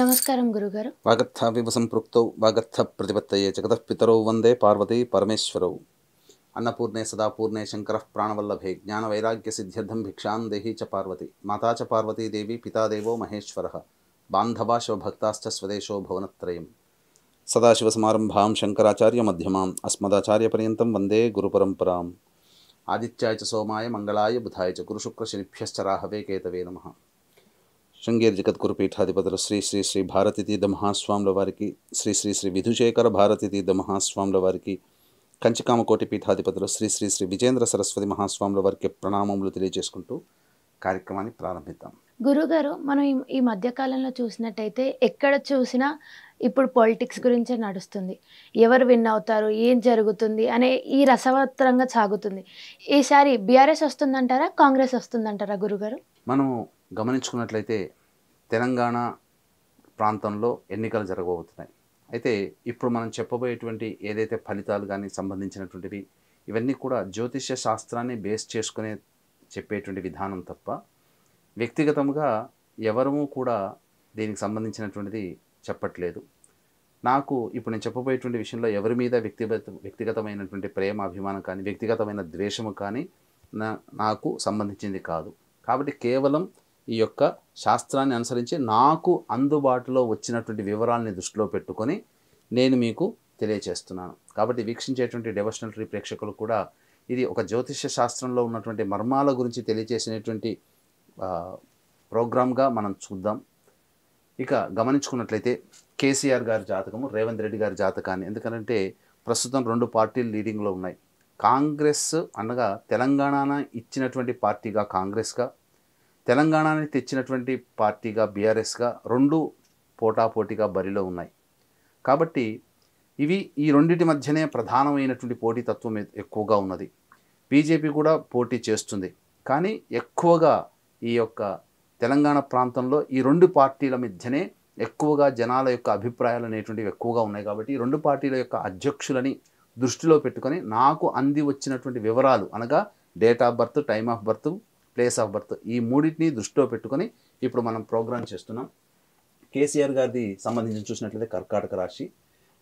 నమస్కారం గురుగారు వాగర్థ వివ సంపృక్తౌ వాగర్థ ప్రతిపత్తయే జగతః పితరౌ వందే పార్వతీ పరమేశ్వరౌ అన్నపూర్ణే సదాపూర్ణే శంకర ప్రాణవల్లభే జ్ఞాన వైరాగ్య సిద్ధ్యర్థం భిక్షాం దేహి చ పార్వతి మాతా చ పార్వతీదేవి పితాదేవో మహేశ్వర బాంధవా శివభక్తాశ్చ స్వదేశో భువనత్రయం సదాశివసమారంభాం శంకరాచార్య మధ్యమాం అస్మదాచార్యపర్యంతం వందే గురుపరంపరాం ఆదిత్యాయ చ సోమాయ మంగళాయ బుధాయ చ గురుశుక్రశనిభ్యశ్చ రాహవే కేతవే నమ శృంగేరి జగద్గురు పీఠాధిపతులు శ్రీ శ్రీ శ్రీ భారతీతీర్థ మహాస్వాముల వారికి శ్రీ శ్రీ శ్రీ విధుశేఖర భారతీతీర్థ మహాస్వాముల వారికి కంచికామకోటి పీఠాధిపతులు శ్రీ శ్రీ శ్రీ విజేంద్ర సరస్వతి మహాస్వాముల వారికి ప్రణామములు తెలియజేసుకుంటూ కార్యక్రమాన్ని ప్రారంభిద్దాం గురుగారు మనం ఈ మధ్యకాలంలో చూసినట్టయితే ఎక్కడ చూసినా ఇప్పుడు పాలిటిక్స్ గురించే నడుస్తుంది ఎవరు విన్ అవుతారు ఏం జరుగుతుంది అనే ఈ రసవత్తరంగా సాగుతుంది ఈసారి బీఆర్ఎస్ వస్తుందంటారా కాంగ్రెస్ వస్తుందంటారా గురుగారు మనం గమనించుకున్నట్లయితే తెలంగాణ ప్రాంతంలో ఎన్నికలు జరగబోతున్నాయి అయితే ఇప్పుడు మనం చెప్పబోయేటువంటి ఏదైతే ఫలితాలు కానీ సంబంధించినటువంటివి ఇవన్నీ కూడా జ్యోతిష్య శాస్త్రాన్ని బేస్ చేసుకునే చెప్పేటువంటి విధానం తప్ప వ్యక్తిగతంగా ఎవరము కూడా దీనికి సంబంధించినటువంటిది చెప్పట్లేదు నాకు ఇప్పుడు నేను చెప్పబోయేటువంటి విషయంలో ఎవరి మీద వ్యక్తిగత వ్యక్తిగతమైనటువంటి ప్రేమ అభిమానం కానీ వ్యక్తిగతమైన ద్వేషము కానీ నాకు సంబంధించింది కాదు కాబట్టి కేవలం ఈ యొక్క శాస్త్రాన్ని అనుసరించి నాకు అందుబాటులో వచ్చినటువంటి వివరాలని దృష్టిలో పెట్టుకొని నేను మీకు తెలియచేస్తున్నాను కాబట్టి వీక్షించేటువంటి డెవషనల్ ప్రేక్షకులు కూడా ఇది ఒక జ్యోతిష శాస్త్రంలో ఉన్నటువంటి మర్మాల గురించి తెలియచేసినటువంటి ప్రోగ్రామ్గా మనం చూద్దాం ఇక గమనించుకున్నట్లయితే కేసీఆర్ గారి జాతకము రేవంత్ రెడ్డి గారి జాతకాన్ని ఎందుకంటే ప్రస్తుతం రెండు పార్టీలు లీడింగ్లో ఉన్నాయి కాంగ్రెస్ అనగా తెలంగాణ ఇచ్చినటువంటి పార్టీగా కాంగ్రెస్గా తెలంగాణని తెచ్చినటువంటి పార్టీగా బీఆర్ఎస్గా రెండు పోటాపోటీగా బరిలో ఉన్నాయి కాబట్టి ఇవి ఈ రెండింటి మధ్యనే ప్రధానమైనటువంటి పోటీతత్వం ఎక్కువగా ఉన్నది బీజేపీ కూడా పోటీ చేస్తుంది కానీ ఎక్కువగా ఈ యొక్క తెలంగాణ ప్రాంతంలో ఈ రెండు పార్టీల మధ్యనే ఎక్కువగా జనాల యొక్క అభిప్రాయాలు అనేటువంటివి ఎక్కువగా ఉన్నాయి కాబట్టి ఈ రెండు పార్టీల యొక్క అధ్యక్షులని దృష్టిలో పెట్టుకొని నాకు అంది వచ్చినటువంటి వివరాలు అనగా date of birth time of birth place of birth ఈ మూడింటిని దృష్టిలో పెట్టుకొని ఇప్పుడు మనం ప్రోగ్రామ్ చేస్తున్నాం కేసీఆర్ గారిది సంబంధించి చూసినట్లయితే కర్కాటక రాశి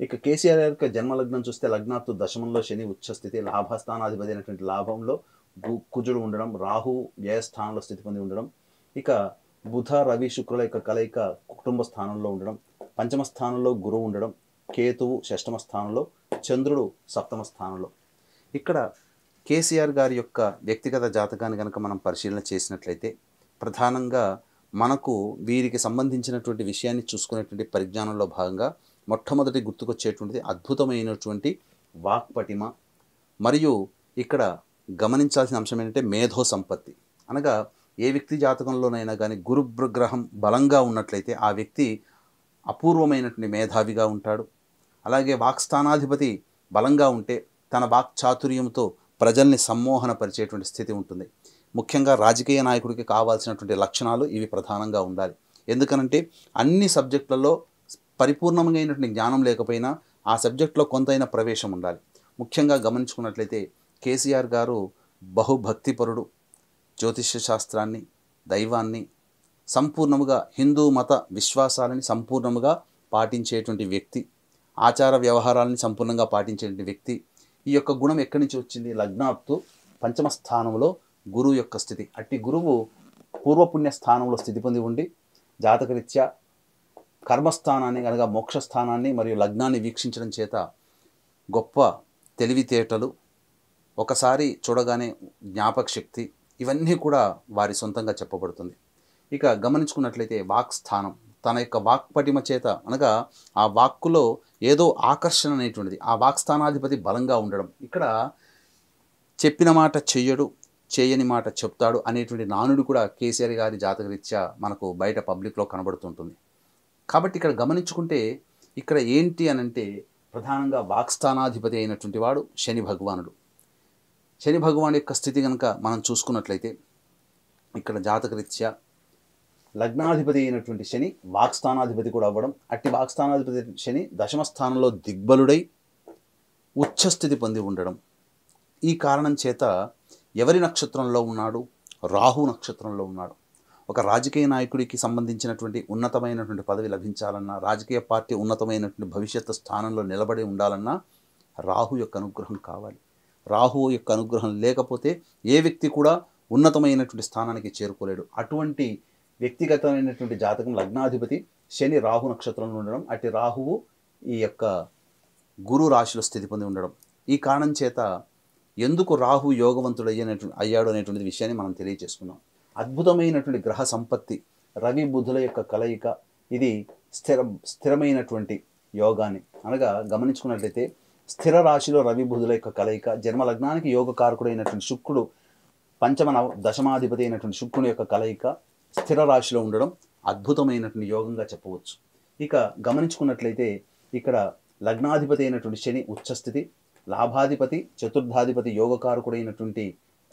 ఇక కేసీఆర్ యొక్క జన్మలగ్నం చూస్తే లగ్నాత్తు దశమంలో శని ఉచ్చస్థితి లాభస్థానాధిపతి అయినటువంటి లాభంలో కుజుడు ఉండడం రాహు వ్యయస్థానంలో స్థితి పొంది ఉండడం ఇక బుధ రవి శుక్రుల యొక్క కలయిక కుటుంబ స్థానంలో ఉండడం పంచమ స్థానంలో గురువు ఉండడం కేతువు షష్టమ స్థానంలో చంద్రుడు సప్తమ స్థానంలో ఇక్కడ కేసీఆర్ గారి యొక్క వ్యక్తిగత జాతకాన్ని కనుక మనం పరిశీలన చేసినట్లయితే ప్రధానంగా మనకు వీరికి సంబంధించినటువంటి విషయాన్ని చూసుకునేటువంటి పరిజ్ఞానంలో భాగంగా మొట్టమొదటి గుర్తుకొచ్చేటువంటిది అద్భుతమైనటువంటి వాక్పటిమ మరియు ఇక్కడ గమనించాల్సిన అంశం ఏంటంటే మేధో సంపత్తి అనగా ఏ వ్యక్తి జాతకంలోనైనా కానీ గురుగ్రహం బలంగా ఉన్నట్లయితే ఆ వ్యక్తి అపూర్వమైనటువంటి మేధావిగా ఉంటాడు అలాగే వాక్స్థానాధిపతి బలంగా ఉంటే తన వాక్చాతుర్యంతో ప్రజల్ని పరిచేటువంటి స్థితి ఉంటుంది ముఖ్యంగా రాజకీయ నాయకుడికి కావాల్సినటువంటి లక్షణాలు ఇవి ప్రధానంగా ఉండాలి ఎందుకనంటే అన్ని సబ్జెక్టులలో పరిపూర్ణమైనటువంటి జ్ఞానం లేకపోయినా ఆ సబ్జెక్టులో కొంతైనా ప్రవేశం ఉండాలి ముఖ్యంగా గమనించుకున్నట్లయితే కేసీఆర్ గారు బహుభక్తిపరుడు జ్యోతిష్య శాస్త్రాన్ని దైవాన్ని సంపూర్ణముగా హిందూ మత విశ్వాసాలని సంపూర్ణముగా పాటించేటువంటి వ్యక్తి ఆచార వ్యవహారాలని సంపూర్ణంగా పాటించేటువంటి వ్యక్తి ఈ యొక్క గుణం ఎక్కడి నుంచి వచ్చింది లగ్నాత్తు పంచమ స్థానంలో గురువు యొక్క స్థితి అట్టి గురువు పూర్వపుణ్య స్థానంలో స్థితి పొంది ఉండి జాతకరీత్యా కర్మస్థానాన్ని అనగా మోక్షస్థానాన్ని మరియు లగ్నాన్ని వీక్షించడం చేత గొప్ప తెలివితేటలు ఒకసారి చూడగానే జ్ఞాపక శక్తి ఇవన్నీ కూడా వారి సొంతంగా చెప్పబడుతుంది ఇక గమనించుకున్నట్లయితే వాక్స్థానం తన యొక్క వాక్పటిమ చేత అనగా ఆ వాక్కులో ఏదో ఆకర్షణ అనేటువంటిది ఆ వాక్స్థానాధిపతి బలంగా ఉండడం ఇక్కడ చెప్పిన మాట చెయ్యడు చేయని మాట చెప్తాడు అనేటువంటి నానుడు కూడా కేసీఆర్ గారి జాతకరీత్యా మనకు బయట పబ్లిక్లో కనబడుతుంటుంది కాబట్టి ఇక్కడ గమనించుకుంటే ఇక్కడ ఏంటి అనంటే ప్రధానంగా వాక్స్థానాధిపతి అయినటువంటి వాడు శని భగవానుడు శని భగవాన్ యొక్క స్థితి కనుక మనం చూసుకున్నట్లయితే ఇక్కడ జాతకరీత్యా లగ్నాధిపతి అయినటువంటి శని వాక్స్థానాధిపతి కూడా అవ్వడం అట్టి వాక్స్థానాధిపతి శని దశమ స్థానంలో దిగ్బలుడై ఉచ్చస్థితి పొంది ఉండడం ఈ కారణం చేత ఎవరి నక్షత్రంలో ఉన్నాడు రాహు నక్షత్రంలో ఉన్నాడు ఒక రాజకీయ నాయకుడికి సంబంధించినటువంటి ఉన్నతమైనటువంటి పదవి లభించాలన్నా రాజకీయ పార్టీ ఉన్నతమైనటువంటి భవిష్యత్తు స్థానంలో నిలబడి ఉండాలన్నా రాహు యొక్క అనుగ్రహం కావాలి రాహు యొక్క అనుగ్రహం లేకపోతే ఏ వ్యక్తి కూడా ఉన్నతమైనటువంటి స్థానానికి చేరుకోలేడు అటువంటి వ్యక్తిగతమైనటువంటి జాతకం లగ్నాధిపతి శని రాహు నక్షత్రంలో ఉండడం అటు రాహువు ఈ యొక్క గురు రాశిలో స్థితి పొంది ఉండడం ఈ కారణం చేత ఎందుకు రాహు యోగవంతుడు అయ్యేటువంటి అయ్యాడు అనేటువంటి విషయాన్ని మనం తెలియజేసుకున్నాం అద్భుతమైనటువంటి గ్రహ సంపత్తి రవి బుధుల యొక్క కలయిక ఇది స్థిర స్థిరమైనటువంటి యోగాన్ని అనగా గమనించుకున్నట్లయితే స్థిర రాశిలో రవి బుధుల యొక్క కలయిక జన్మ లగ్నానికి యోగకారకుడైనటువంటి శుక్రుడు పంచమ దశమాధిపతి అయినటువంటి శుక్రుని యొక్క కలయిక స్థిర రాశిలో ఉండడం అద్భుతమైనటువంటి యోగంగా చెప్పవచ్చు ఇక గమనించుకున్నట్లయితే ఇక్కడ లగ్నాధిపతి అయినటువంటి శని ఉచ్చస్థితి లాభాధిపతి చతుర్థాధిపతి యోగకారకుడైనటువంటి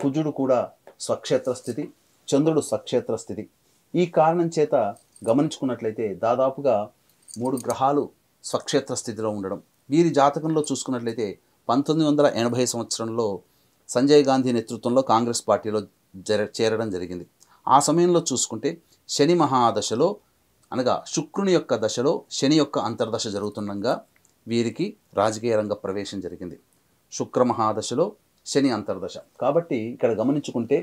కుజుడు కూడా స్వక్షేత్ర స్థితి చంద్రుడు స్వక్షేత్ర స్థితి ఈ కారణం చేత గమనించుకున్నట్లయితే దాదాపుగా మూడు గ్రహాలు స్వక్షేత్ర స్థితిలో ఉండడం వీరి జాతకంలో చూసుకున్నట్లయితే పంతొమ్మిది వందల ఎనభై సంవత్సరంలో సంజయ్ గాంధీ నేతృత్వంలో కాంగ్రెస్ పార్టీలో జర చేరడం జరిగింది ఆ సమయంలో చూసుకుంటే శని మహాదశలో అనగా శుక్రుని యొక్క దశలో శని యొక్క అంతర్దశ జరుగుతుండగా వీరికి రాజకీయ రంగ ప్రవేశం జరిగింది శుక్ర మహాదశలో శని అంతర్దశ కాబట్టి ఇక్కడ గమనించుకుంటే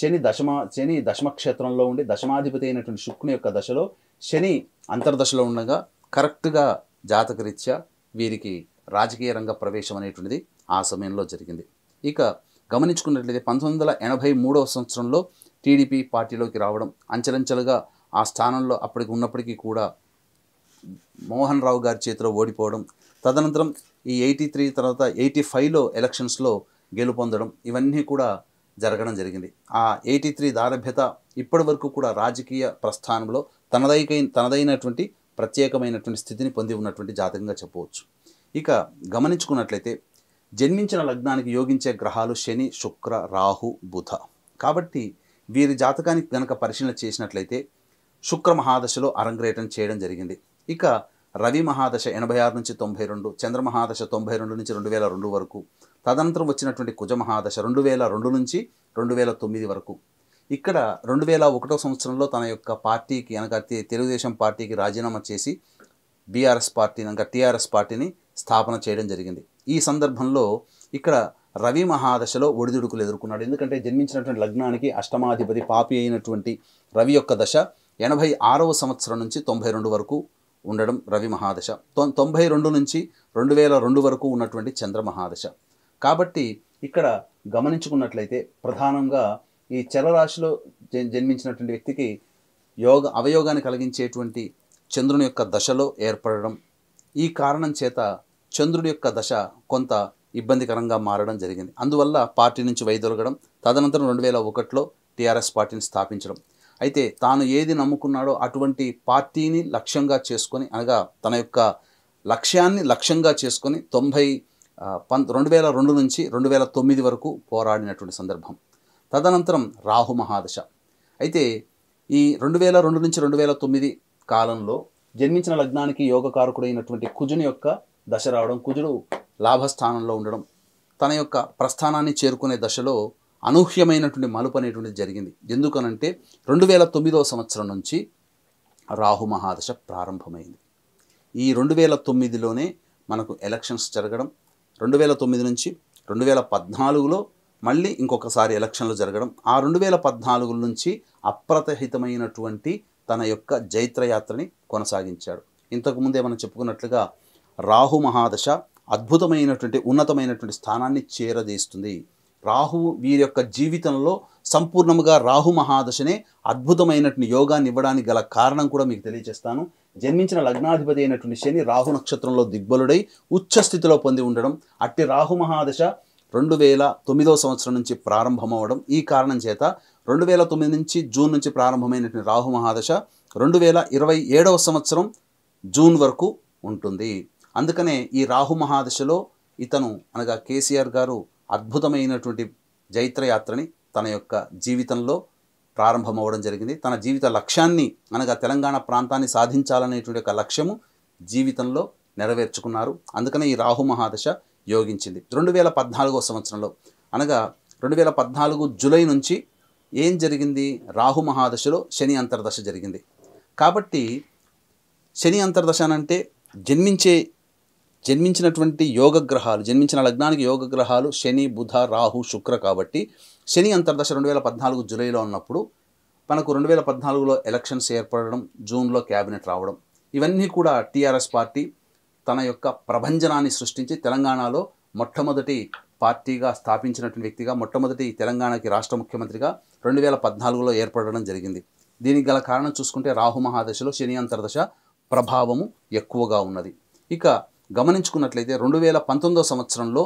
శని దశమ శని దశమక్షేత్రంలో ఉండి దశమాధిపతి అయినటువంటి శుక్రుని యొక్క దశలో శని అంతర్దశలో ఉండగా కరెక్ట్గా జాతకరీత్యా వీరికి రాజకీయ రంగ ప్రవేశం అనేటువంటిది ఆ సమయంలో జరిగింది ఇక గమనించుకున్నట్లయితే పంతొమ్మిది వందల ఎనభై మూడవ సంవత్సరంలో టీడీపీ పార్టీలోకి రావడం అంచెలంచెలుగా ఆ స్థానంలో అప్పటికి ఉన్నప్పటికీ కూడా మోహన్ రావు గారి చేతిలో ఓడిపోవడం తదనంతరం ఈ ఎయిటీ త్రీ తర్వాత ఎయిటీ ఫైవ్లో ఎలక్షన్స్లో గెలుపొందడం ఇవన్నీ కూడా జరగడం జరిగింది ఆ ఎయిటీ త్రీ దారభ్యత ఇప్పటి వరకు కూడా రాజకీయ ప్రస్థానంలో తనదైకైన తనదైనటువంటి ప్రత్యేకమైనటువంటి స్థితిని పొంది ఉన్నటువంటి జాతకంగా చెప్పవచ్చు ఇక గమనించుకున్నట్లయితే జన్మించిన లగ్నానికి యోగించే గ్రహాలు శని శుక్ర రాహు బుధ కాబట్టి వీరి జాతకానికి గనక పరిశీలన చేసినట్లయితే శుక్ర మహాదశలో అరంగ్రేటం చేయడం జరిగింది ఇక రవి మహాదశ ఎనభై ఆరు నుంచి తొంభై రెండు చంద్ర మహాదశ తొంభై రెండు నుంచి రెండు వేల రెండు వరకు తదనంతరం వచ్చినటువంటి కుజ మహాదశ రెండు వేల రెండు నుంచి రెండు వేల తొమ్మిది వరకు ఇక్కడ రెండు వేల ఒకటో సంవత్సరంలో తన యొక్క పార్టీకి అనగా తెలుగుదేశం పార్టీకి రాజీనామా చేసి బీఆర్ఎస్ పార్టీని అనగా టీఆర్ఎస్ పార్టీని స్థాపన చేయడం జరిగింది ఈ సందర్భంలో ఇక్కడ రవి మహాదశలో ఒడిదుడుకులు ఎదుర్కొన్నాడు ఎందుకంటే జన్మించినటువంటి లగ్నానికి అష్టమాధిపతి పాపి అయినటువంటి రవి యొక్క దశ ఎనభై ఆరవ సంవత్సరం నుంచి తొంభై రెండు వరకు ఉండడం రవి మహాదశ తొంభై రెండు నుంచి రెండు వేల రెండు వరకు ఉన్నటువంటి చంద్ర మహాదశ కాబట్టి ఇక్కడ గమనించుకున్నట్లయితే ప్రధానంగా ఈ చలరాశిలో జన్మించినటువంటి వ్యక్తికి యోగ అవయోగాన్ని కలిగించేటువంటి చంద్రుని యొక్క దశలో ఏర్పడడం ఈ కారణం చేత చంద్రుడి యొక్క దశ కొంత ఇబ్బందికరంగా మారడం జరిగింది అందువల్ల పార్టీ నుంచి వైదొలగడం తదనంతరం రెండు వేల ఒకటిలో టీఆర్ఎస్ పార్టీని స్థాపించడం అయితే తాను ఏది నమ్ముకున్నాడో అటువంటి పార్టీని లక్ష్యంగా చేసుకొని అనగా తన యొక్క లక్ష్యాన్ని లక్ష్యంగా చేసుకొని తొంభై పంత రెండు వేల రెండు నుంచి రెండు వేల తొమ్మిది వరకు పోరాడినటువంటి సందర్భం తదనంతరం రాహు మహాదశ అయితే ఈ రెండు వేల రెండు నుంచి రెండు వేల తొమ్మిది కాలంలో జన్మించిన లగ్నానికి యోగకారకుడైనటువంటి కుజుని యొక్క దశ రావడం కుజుడు లాభస్థానంలో ఉండడం తన యొక్క ప్రస్థానాన్ని చేరుకునే దశలో అనూహ్యమైనటువంటి మలుపు అనేటువంటిది జరిగింది ఎందుకనంటే రెండు వేల తొమ్మిదో సంవత్సరం నుంచి రాహు మహాదశ ప్రారంభమైంది ఈ రెండు వేల తొమ్మిదిలోనే మనకు ఎలక్షన్స్ జరగడం రెండు వేల తొమ్మిది నుంచి రెండు వేల పద్నాలుగులో మళ్ళీ ఇంకొకసారి ఎలక్షన్లు జరగడం ఆ రెండు వేల పద్నాలుగు నుంచి అప్రతహితమైనటువంటి తన యొక్క జైత్రయాత్రని కొనసాగించాడు ఇంతకుముందే మనం చెప్పుకున్నట్లుగా రాహు మహాదశ అద్భుతమైనటువంటి ఉన్నతమైనటువంటి స్థానాన్ని చేరదీస్తుంది రాహువు వీరి యొక్క జీవితంలో సంపూర్ణముగా రాహు మహాదశనే అద్భుతమైనటువంటి యోగాన్ని ఇవ్వడానికి గల కారణం కూడా మీకు తెలియజేస్తాను జన్మించిన లగ్నాధిపతి అయినటువంటి శని రాహు నక్షత్రంలో దిగ్బలుడై ఉచ్చస్థితిలో స్థితిలో పొంది ఉండడం అట్టి రాహు మహాదశ రెండు వేల తొమ్మిదో సంవత్సరం నుంచి ప్రారంభమవడం ఈ కారణం చేత రెండు వేల తొమ్మిది నుంచి జూన్ నుంచి ప్రారంభమైనటువంటి రాహు మహాదశ రెండు వేల ఇరవై ఏడవ సంవత్సరం జూన్ వరకు ఉంటుంది అందుకనే ఈ రాహు మహాదశలో ఇతను అనగా కేసీఆర్ గారు అద్భుతమైనటువంటి జైత్రయాత్రని తన యొక్క జీవితంలో ప్రారంభమవ్వడం జరిగింది తన జీవిత లక్ష్యాన్ని అనగా తెలంగాణ ప్రాంతాన్ని సాధించాలనేటువంటి ఒక లక్ష్యము జీవితంలో నెరవేర్చుకున్నారు అందుకనే ఈ రాహు మహాదశ యోగించింది రెండు వేల పద్నాలుగో సంవత్సరంలో అనగా రెండు వేల పద్నాలుగు జూలై నుంచి ఏం జరిగింది రాహు మహాదశలో శని అంతర్దశ జరిగింది కాబట్టి శని అంతర్దశ అంటే జన్మించే జన్మించినటువంటి యోగ గ్రహాలు జన్మించిన లగ్నానికి యోగ గ్రహాలు శని బుధ రాహు శుక్ర కాబట్టి శని అంతర్దశ రెండు వేల పద్నాలుగు జూలైలో ఉన్నప్పుడు మనకు రెండు వేల పద్నాలుగులో ఎలక్షన్స్ ఏర్పడడం జూన్లో క్యాబినెట్ రావడం ఇవన్నీ కూడా టీఆర్ఎస్ పార్టీ తన యొక్క ప్రభంజనాన్ని సృష్టించి తెలంగాణలో మొట్టమొదటి పార్టీగా స్థాపించినటువంటి వ్యక్తిగా మొట్టమొదటి తెలంగాణకి రాష్ట్ర ముఖ్యమంత్రిగా రెండు వేల పద్నాలుగులో ఏర్పడడం జరిగింది దీనికి గల కారణం చూసుకుంటే రాహు మహాదశలో శని అంతర్దశ ప్రభావము ఎక్కువగా ఉన్నది ఇక గమనించుకున్నట్లయితే రెండు వేల పంతొమ్మిదో సంవత్సరంలో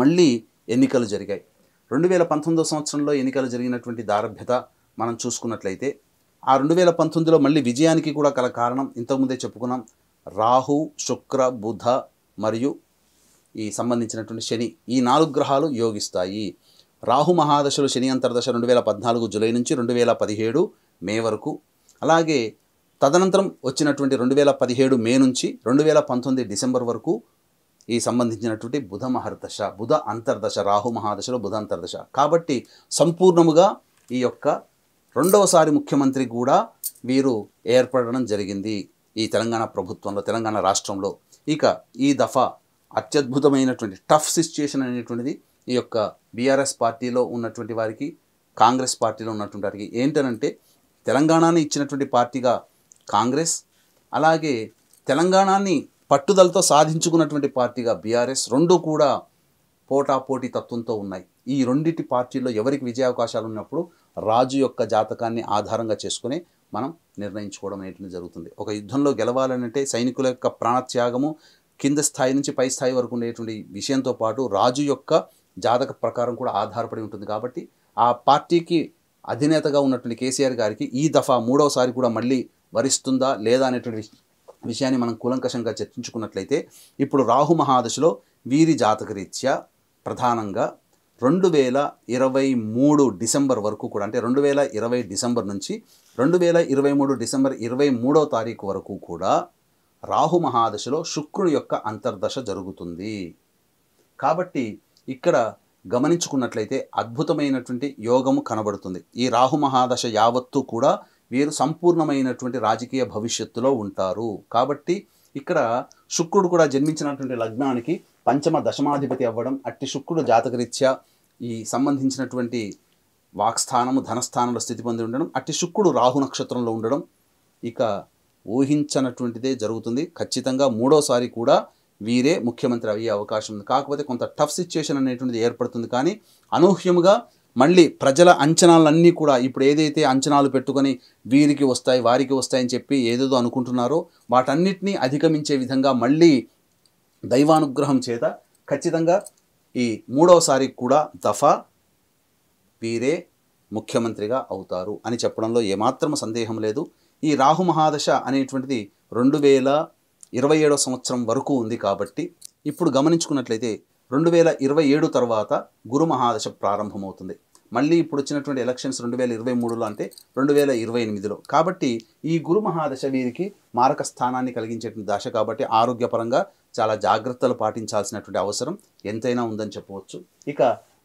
మళ్ళీ ఎన్నికలు జరిగాయి రెండు వేల పంతొమ్మిదో సంవత్సరంలో ఎన్నికలు జరిగినటువంటి దారభ్యత మనం చూసుకున్నట్లయితే ఆ రెండు వేల పంతొమ్మిదిలో మళ్ళీ విజయానికి కూడా గల కారణం ఇంతకుముందే చెప్పుకున్నాం రాహు శుక్ర బుధ మరియు ఈ సంబంధించినటువంటి శని ఈ నాలుగు గ్రహాలు యోగిస్తాయి రాహు మహాదశలు శని అంతర్దశ రెండు వేల పద్నాలుగు జూలై నుంచి రెండు వేల పదిహేడు మే వరకు అలాగే తదనంతరం వచ్చినటువంటి రెండు వేల పదిహేడు మే నుంచి రెండు వేల పంతొమ్మిది డిసెంబర్ వరకు ఈ సంబంధించినటువంటి బుధ మహర్దశ బుధ అంతర్దశ రాహు మహాదశలో బుధ అంతర్దశ కాబట్టి సంపూర్ణముగా ఈ యొక్క రెండవసారి ముఖ్యమంత్రి కూడా వీరు ఏర్పడడం జరిగింది ఈ తెలంగాణ ప్రభుత్వంలో తెలంగాణ రాష్ట్రంలో ఇక ఈ దఫా అత్యద్భుతమైనటువంటి టఫ్ సిచ్యుయేషన్ అనేటువంటిది ఈ యొక్క బీఆర్ఎస్ పార్టీలో ఉన్నటువంటి వారికి కాంగ్రెస్ పార్టీలో ఉన్నటువంటి వారికి ఏంటనంటే తెలంగాణని ఇచ్చినటువంటి పార్టీగా కాంగ్రెస్ అలాగే తెలంగాణని పట్టుదలతో సాధించుకున్నటువంటి పార్టీగా బీఆర్ఎస్ రెండు కూడా పోటాపోటీ తత్వంతో ఉన్నాయి ఈ రెండింటి పార్టీల్లో ఎవరికి విజయావకాశాలు ఉన్నప్పుడు రాజు యొక్క జాతకాన్ని ఆధారంగా చేసుకుని మనం నిర్ణయించుకోవడం అనేటువంటి జరుగుతుంది ఒక యుద్ధంలో గెలవాలనంటే సైనికుల యొక్క ప్రాణత్యాగము కింద స్థాయి నుంచి పై స్థాయి వరకు ఉండేటువంటి విషయంతో పాటు రాజు యొక్క జాతక ప్రకారం కూడా ఆధారపడి ఉంటుంది కాబట్టి ఆ పార్టీకి అధినేతగా ఉన్నటువంటి కేసీఆర్ గారికి ఈ దఫా మూడవసారి కూడా మళ్ళీ వరిస్తుందా లేదా అనేటువంటి విషయాన్ని మనం కూలంకషంగా చర్చించుకున్నట్లయితే ఇప్పుడు రాహు మహాదశలో వీరి జాతకరీత్యా ప్రధానంగా రెండు వేల ఇరవై మూడు డిసెంబర్ వరకు కూడా అంటే రెండు వేల ఇరవై డిసెంబర్ నుంచి రెండు వేల ఇరవై మూడు డిసెంబర్ ఇరవై మూడో తారీఖు వరకు కూడా రాహు మహాదశలో శుక్రుడు యొక్క అంతర్దశ జరుగుతుంది కాబట్టి ఇక్కడ గమనించుకున్నట్లయితే అద్భుతమైనటువంటి యోగము కనబడుతుంది ఈ రాహు మహాదశ యావత్తు కూడా వీరు సంపూర్ణమైనటువంటి రాజకీయ భవిష్యత్తులో ఉంటారు కాబట్టి ఇక్కడ శుక్రుడు కూడా జన్మించినటువంటి లగ్నానికి పంచమ దశమాధిపతి అవ్వడం అట్టి శుక్రుడు జాతకరీత్యా ఈ సంబంధించినటువంటి వాక్స్థానము ధనస్థానంలో స్థితి పొంది ఉండడం అట్టి శుక్రుడు రాహు నక్షత్రంలో ఉండడం ఇక ఊహించనటువంటిదే జరుగుతుంది ఖచ్చితంగా మూడోసారి కూడా వీరే ముఖ్యమంత్రి అయ్యే అవకాశం ఉంది కాకపోతే కొంత టఫ్ సిచ్యుయేషన్ అనేటువంటిది ఏర్పడుతుంది కానీ అనూహ్యముగా మళ్ళీ ప్రజల అంచనాలన్నీ కూడా ఇప్పుడు ఏదైతే అంచనాలు పెట్టుకొని వీరికి వస్తాయి వారికి వస్తాయని చెప్పి ఏదేదో అనుకుంటున్నారో వాటన్నిటినీ అధిగమించే విధంగా మళ్ళీ దైవానుగ్రహం చేత ఖచ్చితంగా ఈ మూడవసారి కూడా దఫా వీరే ముఖ్యమంత్రిగా అవుతారు అని చెప్పడంలో ఏమాత్రం సందేహం లేదు ఈ రాహు మహాదశ అనేటువంటిది రెండు వేల ఇరవై ఏడవ సంవత్సరం వరకు ఉంది కాబట్టి ఇప్పుడు గమనించుకున్నట్లయితే రెండు వేల ఇరవై ఏడు తర్వాత గురు మహాదశ ప్రారంభమవుతుంది మళ్ళీ ఇప్పుడు వచ్చినటువంటి ఎలక్షన్స్ రెండు వేల ఇరవై మూడులో అంటే రెండు వేల ఇరవై ఎనిమిదిలో కాబట్టి ఈ గురు మహాదశ వీరికి మారక స్థానాన్ని కలిగించేటువంటి దశ కాబట్టి ఆరోగ్యపరంగా చాలా జాగ్రత్తలు పాటించాల్సినటువంటి అవసరం ఎంతైనా ఉందని చెప్పవచ్చు ఇక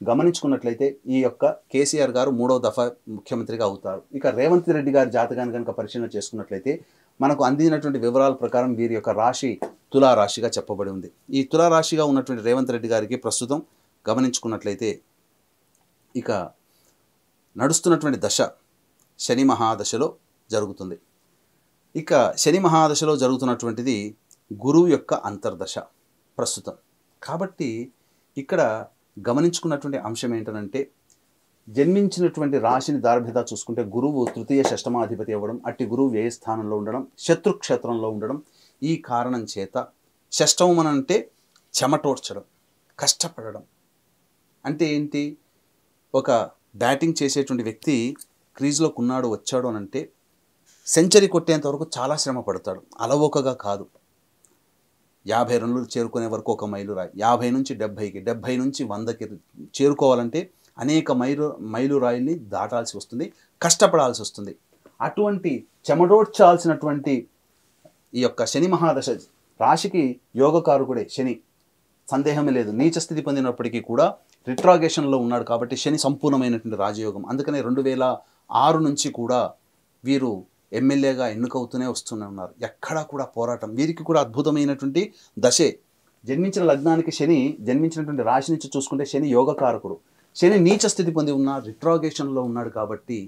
గమనించుకున్నట్లయితే ఈ యొక్క కేసీఆర్ గారు మూడో దఫా ముఖ్యమంత్రిగా అవుతారు ఇక రేవంత్ రెడ్డి గారి జాతకాన్ని కనుక పరిశీలన చేసుకున్నట్లయితే మనకు అందినటువంటి వివరాల ప్రకారం వీరి యొక్క రాశి తులారాశిగా చెప్పబడి ఉంది ఈ తులారాశిగా ఉన్నటువంటి రేవంత్ రెడ్డి గారికి ప్రస్తుతం గమనించుకున్నట్లయితే ఇక నడుస్తున్నటువంటి దశ శని మహాదశలో జరుగుతుంది ఇక శని మహాదశలో జరుగుతున్నటువంటిది గురువు యొక్క అంతర్దశ ప్రస్తుతం కాబట్టి ఇక్కడ గమనించుకున్నటువంటి అంశం ఏంటనంటే జన్మించినటువంటి రాశిని దార్భ్యత చూసుకుంటే గురువు తృతీయ షష్టమాధిపతి అవ్వడం అట్టి గురువు వ్యయ స్థానంలో ఉండడం శత్రుక్షేత్రంలో ఉండడం ఈ కారణం చేత షష్టమనంటే చెమటోర్చడం చెమటోడ్చడం కష్టపడడం అంటే ఏంటి ఒక బ్యాటింగ్ చేసేటువంటి వ్యక్తి క్రీజ్లోకి ఉన్నాడు వచ్చాడు అని అంటే సెంచరీ కొట్టేంత వరకు చాలా శ్రమ పడతాడు అలవోకగా కాదు యాభై రన్లు చేరుకునే వరకు ఒక మైలు రాయి యాభై నుంచి డెబ్భైకి డెబ్భై నుంచి వందకి చేరుకోవాలంటే అనేక మైలు మైలు రాయిల్ని దాటాల్సి వస్తుంది కష్టపడాల్సి వస్తుంది అటువంటి చెమటోడ్చాల్సినటువంటి ఈ యొక్క శని మహాదశ రాశికి యోగకారుకుడే శని సందేహమే లేదు నీచ స్థితి పొందినప్పటికీ కూడా రిట్రాగేషన్లో ఉన్నాడు కాబట్టి శని సంపూర్ణమైనటువంటి రాజయోగం అందుకనే రెండు వేల ఆరు నుంచి కూడా వీరు ఎమ్మెల్యేగా ఎన్నుకవుతూనే వస్తూనే ఉన్నారు ఎక్కడా కూడా పోరాటం వీరికి కూడా అద్భుతమైనటువంటి దశే జన్మించిన లగ్నానికి శని జన్మించినటువంటి రాశి నుంచి చూసుకుంటే శని యోగకారకుడు శని నీచ స్థితి పొంది ఉన్న రిట్రాగేషన్లో ఉన్నాడు కాబట్టి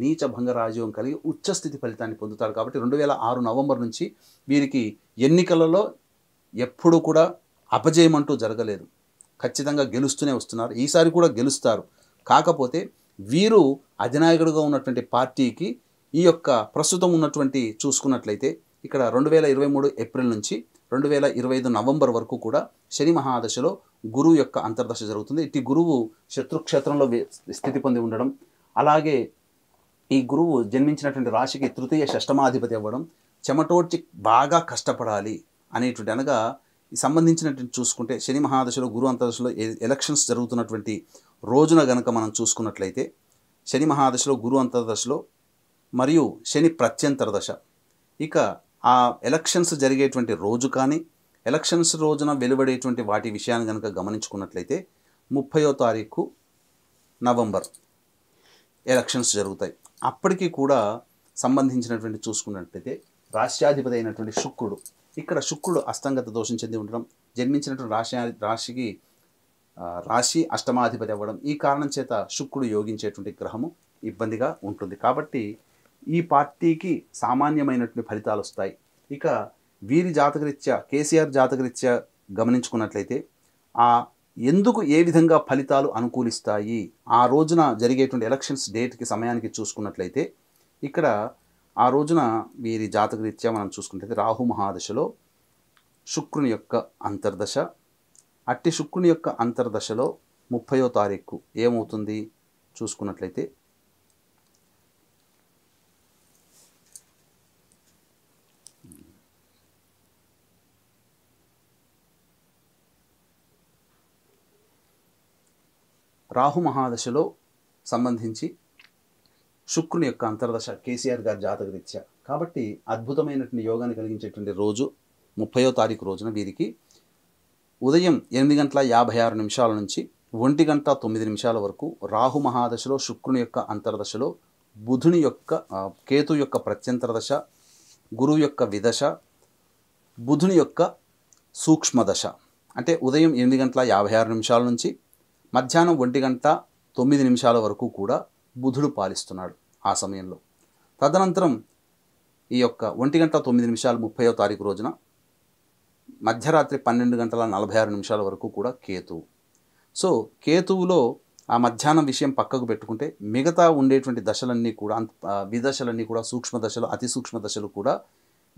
నీచ భంగ రాజయోగం కలిగి ఉచ్చస్థితి ఫలితాన్ని పొందుతారు కాబట్టి రెండు వేల ఆరు నవంబర్ నుంచి వీరికి ఎన్నికలలో ఎప్పుడూ కూడా అపజయమంటూ జరగలేదు ఖచ్చితంగా గెలుస్తూనే వస్తున్నారు ఈసారి కూడా గెలుస్తారు కాకపోతే వీరు అధినాయకుడుగా ఉన్నటువంటి పార్టీకి ఈ యొక్క ప్రస్తుతం ఉన్నటువంటి చూసుకున్నట్లయితే ఇక్కడ రెండు వేల ఇరవై మూడు ఏప్రిల్ నుంచి రెండు వేల ఇరవై ఐదు నవంబర్ వరకు కూడా శని మహాదశలో గురువు యొక్క అంతర్దశ జరుగుతుంది ఇటు గురువు శత్రుక్షేత్రంలో స్థితి పొంది ఉండడం అలాగే ఈ గురువు జన్మించినటువంటి రాశికి తృతీయ షష్టమాధిపతి అవ్వడం చెమటోడ్చి బాగా కష్టపడాలి అనేటువంటి అనగా సంబంధించినటువంటి చూసుకుంటే శని మహాదశలో గురు అంతర్దశలో ఎలక్షన్స్ జరుగుతున్నటువంటి రోజున గనక మనం చూసుకున్నట్లయితే శని మహాదశలో గురు అంతర్దశలో మరియు శని ప్రత్యంతర దశ ఇక ఆ ఎలక్షన్స్ జరిగేటువంటి రోజు కానీ ఎలక్షన్స్ రోజున వెలువడేటువంటి వాటి విషయాన్ని కనుక గమనించుకున్నట్లయితే ముప్పయో తారీఖు నవంబర్ ఎలక్షన్స్ జరుగుతాయి అప్పటికీ కూడా సంబంధించినటువంటి చూసుకున్నట్లయితే రాష్ట్రాధిపతి అయినటువంటి శుక్రుడు ఇక్కడ శుక్రుడు అస్తంగత దోషం చెంది ఉండడం జన్మించినటువంటి రాశి రాశికి రాశి అష్టమాధిపతి అవ్వడం ఈ కారణం చేత శుక్రుడు యోగించేటువంటి గ్రహము ఇబ్బందిగా ఉంటుంది కాబట్టి ఈ పార్టీకి సామాన్యమైనటువంటి ఫలితాలు వస్తాయి ఇక వీరి జాతకరీత్యా కేసీఆర్ జాతకరీత్యా గమనించుకున్నట్లయితే ఆ ఎందుకు ఏ విధంగా ఫలితాలు అనుకూలిస్తాయి ఆ రోజున జరిగేటువంటి ఎలక్షన్స్ డేట్కి సమయానికి చూసుకున్నట్లయితే ఇక్కడ ఆ రోజున వీరి జాతకరీత్యా మనం చూసుకుంటే రాహు మహాదశలో శుక్రుని యొక్క అంతర్దశ అట్టి శుక్రుని యొక్క అంతర్దశలో ముప్పయో తారీఖు ఏమవుతుంది చూసుకున్నట్లయితే రాహు మహాదశలో సంబంధించి శుక్రుని యొక్క అంతర్దశ కేసీఆర్ గారి జాతక రీత్యా కాబట్టి అద్భుతమైనటువంటి యోగాన్ని కలిగించేటువంటి రోజు ముప్పయో తారీఖు రోజున వీరికి ఉదయం ఎనిమిది గంటల యాభై ఆరు నిమిషాల నుంచి ఒంటి గంట తొమ్మిది నిమిషాల వరకు రాహు మహాదశలో శుక్రుని యొక్క అంతర్దశలో బుధుని యొక్క కేతు యొక్క ప్రత్యంతర దశ గురువు యొక్క విదశ బుధుని యొక్క సూక్ష్మదశ అంటే ఉదయం ఎనిమిది గంటల యాభై ఆరు నిమిషాల నుంచి మధ్యాహ్నం ఒంటి గంట తొమ్మిది నిమిషాల వరకు కూడా బుధుడు పాలిస్తున్నాడు ఆ సమయంలో తదనంతరం ఈ యొక్క ఒంటి గంట తొమ్మిది నిమిషాలు ముప్పైవ తారీఖు రోజున మధ్యరాత్రి పన్నెండు గంటల నలభై ఆరు నిమిషాల వరకు కూడా కేతువు సో కేతువులో ఆ మధ్యాహ్నం విషయం పక్కకు పెట్టుకుంటే మిగతా ఉండేటువంటి దశలన్నీ కూడా విదశలన్నీ కూడా సూక్ష్మ దశలు అతి సూక్ష్మ దశలు కూడా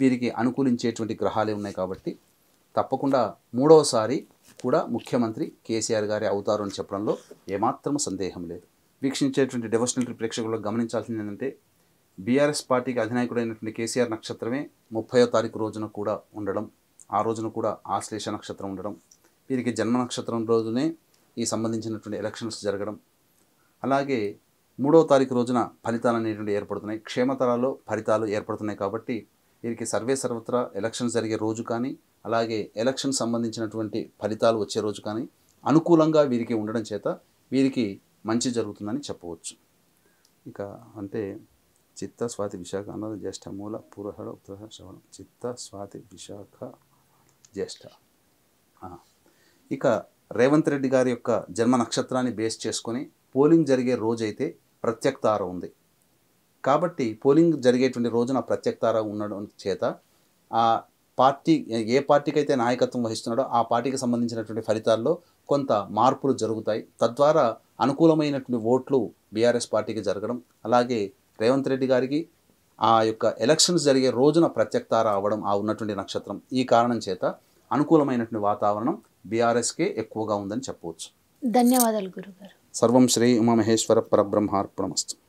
వీరికి అనుకూలించేటువంటి గ్రహాలే ఉన్నాయి కాబట్టి తప్పకుండా మూడవసారి కూడా ముఖ్యమంత్రి కేసీఆర్ గారి అవుతారు అని చెప్పడంలో ఏమాత్రం సందేహం లేదు వీక్షించేటువంటి డెవోషనల్ ప్రేక్షకుల్లో గమనించాల్సింది ఏంటంటే బీఆర్ఎస్ పార్టీకి అధినాయకుడైనటువంటి కేసీఆర్ నక్షత్రమే ముప్పయో తారీఖు రోజున కూడా ఉండడం ఆ రోజున కూడా ఆశ్లేష నక్షత్రం ఉండడం వీరికి జన్మ నక్షత్రం రోజునే ఈ సంబంధించినటువంటి ఎలక్షన్స్ జరగడం అలాగే మూడవ తారీఖు రోజున ఫలితాలు అనేటువంటి ఏర్పడుతున్నాయి క్షేమతరాల్లో ఫలితాలు ఏర్పడుతున్నాయి కాబట్టి వీరికి సర్వే సర్వత్రా ఎలక్షన్స్ జరిగే రోజు కానీ అలాగే ఎలక్షన్ సంబంధించినటువంటి ఫలితాలు వచ్చే రోజు కానీ అనుకూలంగా వీరికి ఉండడం చేత వీరికి మంచి జరుగుతుందని చెప్పవచ్చు ఇక అంటే చిత్త స్వాతి విశాఖ అన్నది జ్యేష్ఠ మూల పూర్వహడ ఉత్తర శ్రవణం చిత్త స్వాతి విశాఖ జ్యేష్ఠ ఇక రేవంత్ రెడ్డి గారి యొక్క జన్మ నక్షత్రాన్ని బేస్ చేసుకొని పోలింగ్ జరిగే రోజైతే ప్రత్యక్తార ఉంది కాబట్టి పోలింగ్ జరిగేటువంటి రోజున ప్రత్యక్తార ఉండడం చేత ఆ పార్టీ ఏ పార్టీకి అయితే నాయకత్వం వహిస్తున్నాడో ఆ పార్టీకి సంబంధించినటువంటి ఫలితాల్లో కొంత మార్పులు జరుగుతాయి తద్వారా అనుకూలమైనటువంటి ఓట్లు బీఆర్ఎస్ పార్టీకి జరగడం అలాగే రేవంత్ రెడ్డి గారికి ఆ యొక్క ఎలక్షన్స్ జరిగే రోజున ప్రత్యక్తార అవ్వడం ఆ ఉన్నటువంటి నక్షత్రం ఈ కారణం చేత అనుకూలమైనటువంటి వాతావరణం బీఆర్ఎస్కే ఎక్కువగా ఉందని చెప్పవచ్చు ధన్యవాదాలు గురుగారు సర్వం శ్రీ ఉమామహేశ్వర పరబ్రహ్మార్పణమస్తు